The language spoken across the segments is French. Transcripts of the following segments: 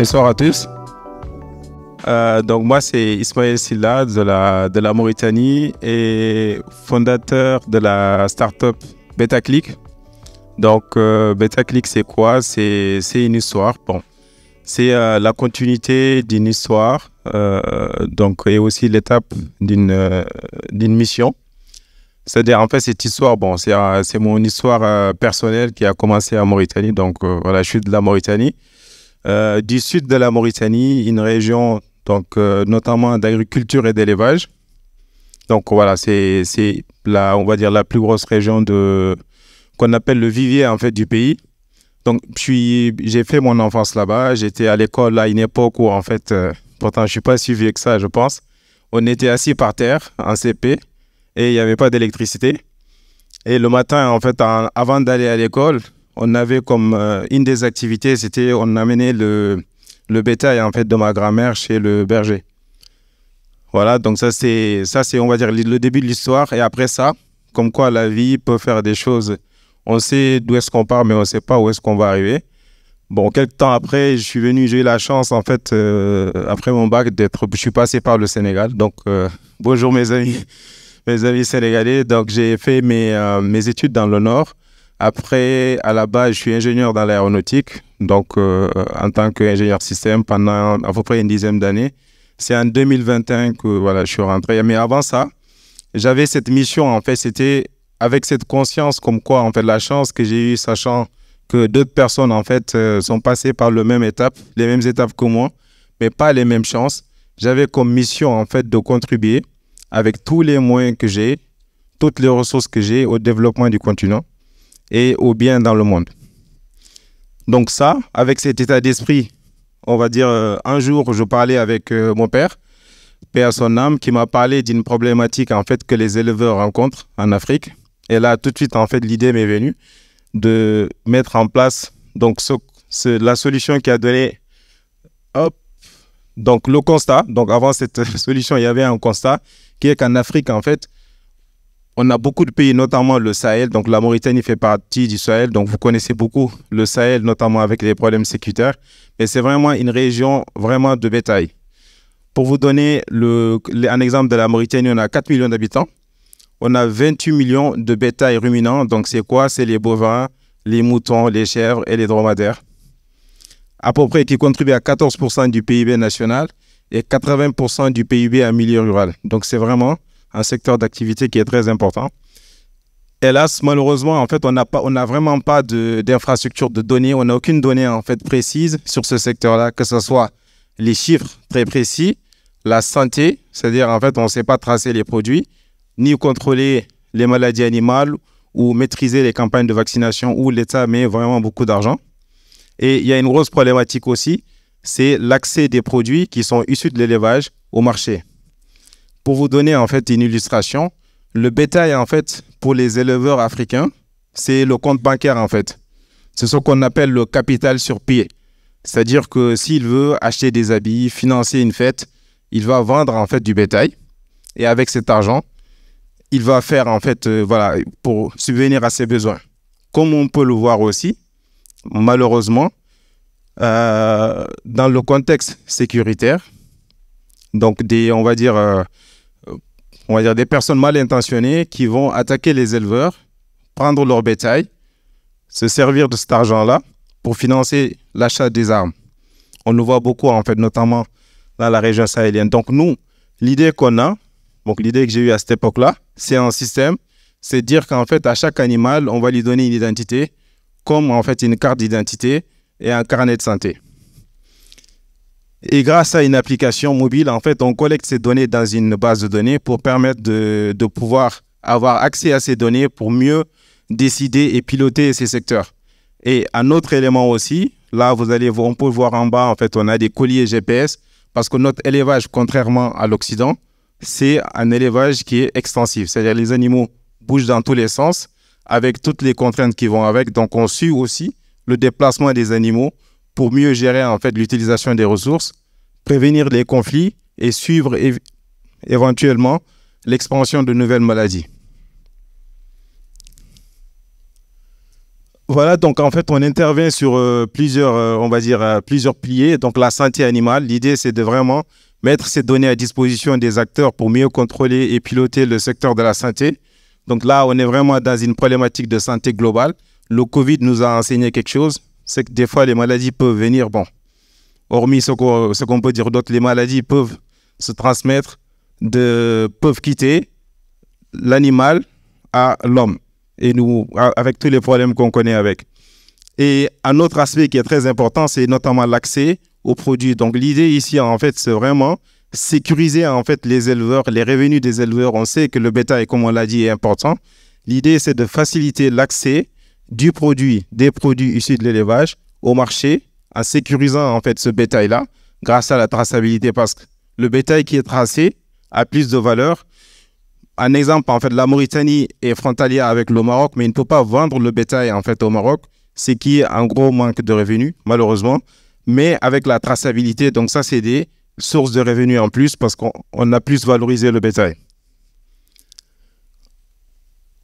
Bonsoir à tous. Euh, donc moi c'est Ismaël Silla de la, de la Mauritanie et fondateur de la startup BetaClick. Donc euh, c'est quoi C'est une histoire. Bon, c'est euh, la continuité d'une histoire euh, donc, et aussi l'étape d'une d'une mission. C'est-à-dire en fait cette histoire, bon, c'est mon histoire personnelle qui a commencé en Mauritanie. Donc voilà, je suis de la Mauritanie. Euh, du sud de la Mauritanie, une région donc euh, notamment d'agriculture et d'élevage. Donc voilà, c'est la on va dire la plus grosse région de qu'on appelle le vivier en fait du pays. Donc puis j'ai fait mon enfance là-bas, j'étais à l'école à une époque où en fait euh, pourtant je suis pas si vieux que ça, je pense. On était assis par terre en CP et il n'y avait pas d'électricité. Et le matin en fait avant d'aller à l'école, on avait comme euh, une des activités, c'était on amenait le, bétail en fait de ma grand-mère chez le berger. Voilà, donc ça c'est ça c'est on va dire le début de l'histoire et après ça, comme quoi la vie peut faire des choses. On sait d'où est-ce qu'on part, mais on ne sait pas où est-ce qu'on va arriver. Bon, quelques temps après, je suis venu, j'ai eu la chance en fait euh, après mon bac d'être, je suis passé par le Sénégal. Donc euh, bonjour mes amis, mes amis sénégalais. Donc j'ai fait mes mes études dans le Nord. Après, à la base, je suis ingénieur dans l'aéronautique, donc euh, euh, en tant qu'ingénieur système pendant à peu près une dizaine d'années. C'est en 2021 que voilà, je suis rentré. Mais avant ça, j'avais cette mission, en fait, c'était avec cette conscience comme quoi, en fait, la chance que j'ai eue, sachant que d'autres personnes, en fait, euh, sont passées par le même étape, les mêmes étapes que moi, mais pas les mêmes chances. J'avais comme mission, en fait, de contribuer avec tous les moyens que j'ai, toutes les ressources que j'ai au développement du continent et au bien dans le monde. Donc ça, avec cet état d'esprit, on va dire, euh, un jour, je parlais avec euh, mon père, père sonam son âme, qui m'a parlé d'une problématique en fait que les éleveurs rencontrent en Afrique. Et là, tout de suite, en fait, l'idée m'est venue de mettre en place donc la solution qui a donné hop, donc le constat. Donc avant cette solution, il y avait un constat qui est qu'en Afrique, en fait, on a beaucoup de pays, notamment le Sahel. Donc la Mauritanie fait partie du Sahel. Donc vous connaissez beaucoup le Sahel, notamment avec les problèmes sécuritaires. Mais c'est vraiment une région vraiment de bétail. Pour vous donner un exemple de la Mauritanie, on a 4 millions d'habitants. On a 28 millions de bétail ruminants. Donc c'est quoi C'est les bovins, les moutons, les chèvres et les dromadaires. À peu près qui contribuent à 14% du PIB national et 80% du PIB à milieu rural. Donc c'est vraiment un secteur d'activité qui est très important. Hélas, malheureusement, en fait, on n'a pas, on n'a vraiment pas d'infrastructure de, données. On n'a aucune donnée en fait précise sur ce secteur-là, que ce soit les chiffres très précis, la santé, c'est-à-dire en fait, on ne sait pas tracer les produits, ni contrôler les maladies animales ou maîtriser les campagnes de vaccination où l'État met vraiment beaucoup d'argent. Et il y a une grosse problématique aussi, c'est l'accès des produits qui sont issus de l'élevage au marché. Pour vous donner en fait une illustration, le bétail en fait pour les éleveurs africains, c'est le compte bancaire en fait. C'est ce qu'on appelle le capital sur pied. C'est-à-dire que s'il veut acheter des habits, financer une fête, il va vendre en fait du bétail et avec cet argent, il va faire en fait euh, voilà pour subvenir à ses besoins. Comme on peut le voir aussi, malheureusement, euh, dans le contexte sécuritaire, donc des on va dire euh, on va dire, des personnes mal intentionnées qui vont attaquer les éleveurs, prendre leur bétail, se servir de cet argent-là pour financer l'achat des armes. On le voit beaucoup, en fait, notamment dans la région sahélienne. Donc, nous, l'idée qu'on a, donc l'idée que j'ai eue à cette époque-là, c'est un système, c'est dire qu'en fait, à chaque animal, on va lui donner une identité, comme en fait une carte d'identité et un carnet de santé. Et grâce à une application mobile, en fait, on collecte ces données dans une base de données pour permettre de, pouvoir avoir accès à ces données pour mieux décider et piloter ces secteurs. Et un autre élément aussi, là, vous allez, voir, on peut voir en bas, en fait, on a des colliers GPS parce que notre élevage, contrairement à l'Occident, c'est un élevage qui est extensif. C'est-à-dire les animaux bougent dans tous les sens avec toutes les contraintes qui vont avec. Donc, on suit aussi le déplacement des animaux pour mieux gérer en fait l'utilisation des ressources, prévenir les conflits et suivre éventuellement l'expansion de nouvelles maladies. Voilà, donc en fait, on intervient sur euh, plusieurs, euh, on va dire, euh, plusieurs piliers. Donc la santé animale, l'idée, c'est de vraiment mettre ces données à disposition des acteurs pour mieux contrôler et piloter le secteur de la santé. Donc là, on est vraiment dans une problématique de santé globale. Le Covid nous a enseigné quelque chose, c'est que des fois, les maladies peuvent venir, bon, hormis ce qu'on peut dire d'autre, les maladies peuvent se transmettre, de, peuvent quitter l'animal à l'homme, et nous, avec tous les problèmes qu'on connaît avec. Et un autre aspect qui est très important, c'est notamment l'accès aux produits. Donc l'idée ici, en fait, c'est vraiment sécuriser en fait les éleveurs, les revenus des éleveurs. On sait que le bétail, comme on l'a dit, est important. L'idée, c'est de faciliter l'accès du produit, des produits issus de l'élevage au marché en sécurisant en fait ce bétail-là grâce à la traçabilité parce que le bétail qui est tracé a plus de valeur. Un exemple, en fait, la Mauritanie est frontalière avec le Maroc, mais il ne peut pas vendre le bétail en fait au Maroc, ce qui est un gros manque de revenus, malheureusement. Mais avec la traçabilité, donc ça, c'est des sources de revenus en plus parce qu'on a plus valorisé le bétail.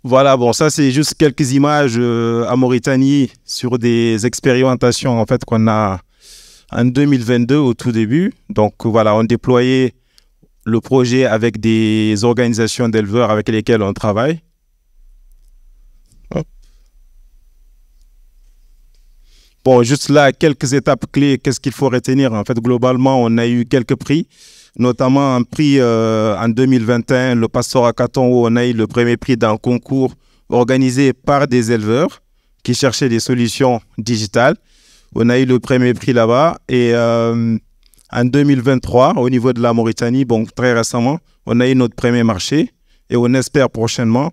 Voilà, bon, ça c'est juste quelques images euh, à Mauritanie sur des expérimentations en fait qu'on a en 2022 au tout début. Donc voilà, on déployait le projet avec des organisations d'éleveurs avec lesquelles on travaille. Bon, juste là, quelques étapes clés, qu'est-ce qu'il faut retenir En fait, globalement, on a eu quelques prix notamment un prix euh, en 2021, le à Caton, où on a eu le premier prix d'un concours organisé par des éleveurs qui cherchaient des solutions digitales. On a eu le premier prix là-bas. Et euh, en 2023, au niveau de la Mauritanie, donc très récemment, on a eu notre premier marché et on espère prochainement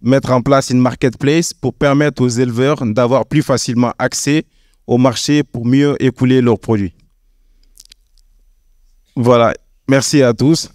mettre en place une marketplace pour permettre aux éleveurs d'avoir plus facilement accès au marché pour mieux écouler leurs produits. Voilà. Merci à tous.